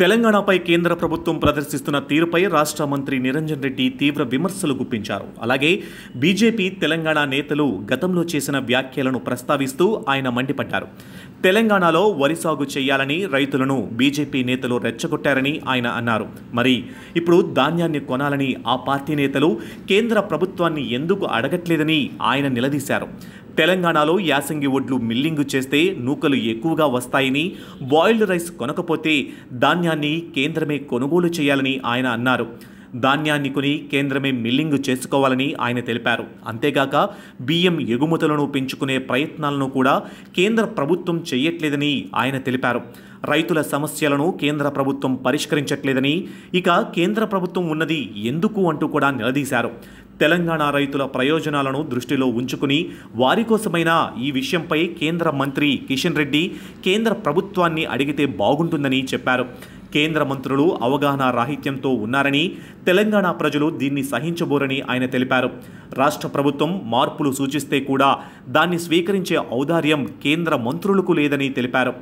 తెలంగాణపై కేంద్ర ప్రభుత్వం ప్రదర్శిస్తున్న తీరుపై రాష్ట్ర మంత్రి నిరంజన్ రెడ్డి తీవ్ర విమర్శలు గుప్పించారు అలాగే బీజేపీ తెలంగాణ నేతలు గతంలో చేసిన వ్యాఖ్యలను ప్రస్తావిస్తూ ఆయన మండిపడ్డారు తెలంగాణలో వరి సాగు చేయాలని రైతులను బీజేపీ నేతలు రెచ్చగొట్టారని ఆయన అన్నారు మరి ఇప్పుడు ధాన్యాన్ని కొనాలని ఆ పార్టీ నేతలు కేంద్ర ప్రభుత్వాన్ని ఎందుకు అడగట్లేదని ఆయన నిలదీశారు తెలంగాణలో యాసంగి ఒడ్లు మిల్లింగ్ చేస్తే నూకలు ఎక్కువగా వస్తాయని బాయిల్డ్ రైస్ కొనకపోతే ధాన్యాన్ని కేంద్రమే కొనుగోలు చేయాలని ఆయన అన్నారు ధాన్యాన్ని కొని కేంద్రమే మిల్లింగ్ చేసుకోవాలని ఆయన తెలిపారు అంతేగాక బియ్యం ఎగుమతులను పెంచుకునే ప్రయత్నాలను కూడా కేంద్ర ప్రభుత్వం చేయట్లేదని ఆయన తెలిపారు రైతుల సమస్యలను కేంద్ర ప్రభుత్వం పరిష్కరించట్లేదని ఇక కేంద్ర ప్రభుత్వం ఉన్నది ఎందుకు అంటూ కూడా నిలదీశారు తెలంగాణ రైతుల ప్రయోజనాలను దృష్టిలో ఉంచుకుని వారి కోసమైన ఈ విషయంపై కేంద్ర మంత్రి కిషన్ రెడ్డి కేంద్ర ప్రభుత్వాన్ని అడిగితే బాగుంటుందని చెప్పారు కేంద్ర మంత్రులు అవగాహన రాహిత్యంతో ఉన్నారని తెలంగాణ ప్రజలు దీన్ని సహించబోరని ఆయన తెలిపారు రాష్ట్ర ప్రభుత్వం మార్పులు సూచిస్తే కూడా దాన్ని స్వీకరించే ఔదార్యం కేంద్ర మంత్రులకు లేదని తెలిపారు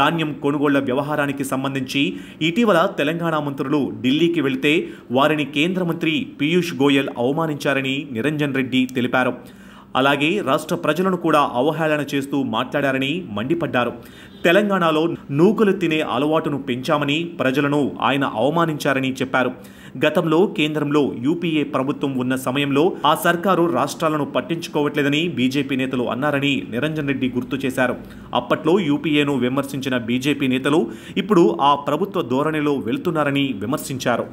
ధాన్యం కొనుగోళ్ల వ్యవహారానికి సంబంధించి ఇటీవల తెలంగాణ మంత్రులు ఢిల్లీకి వెళితే వారిని కేంద్ర మంత్రి పీయూష్ గోయల్ అవమానించారని నిరంజన్ రెడ్డి తెలిపారు అలాగే రాష్ట్ర ప్రజలను కూడా అవహేళన చేస్తూ మాట్లాడారని మండిపడ్డారు తెలంగాణలో నూకలు తినే అలవాటును పెంచామని ప్రజలను ఆయన అవమానించారని చెప్పారు గతంలో కేంద్రంలో యూపీఏ ప్రభుత్వం ఉన్న సమయంలో ఆ సర్కారు రాష్ట్రాలను పట్టించుకోవట్లేదని బీజేపీ నేతలు అన్నారని నిరంజన్ రెడ్డి గుర్తు చేశారు అప్పట్లో యూపీఏను విమర్శించిన బీజేపీ నేతలు ఇప్పుడు ఆ ప్రభుత్వ ధోరణిలో వెళ్తున్నారని విమర్శించారు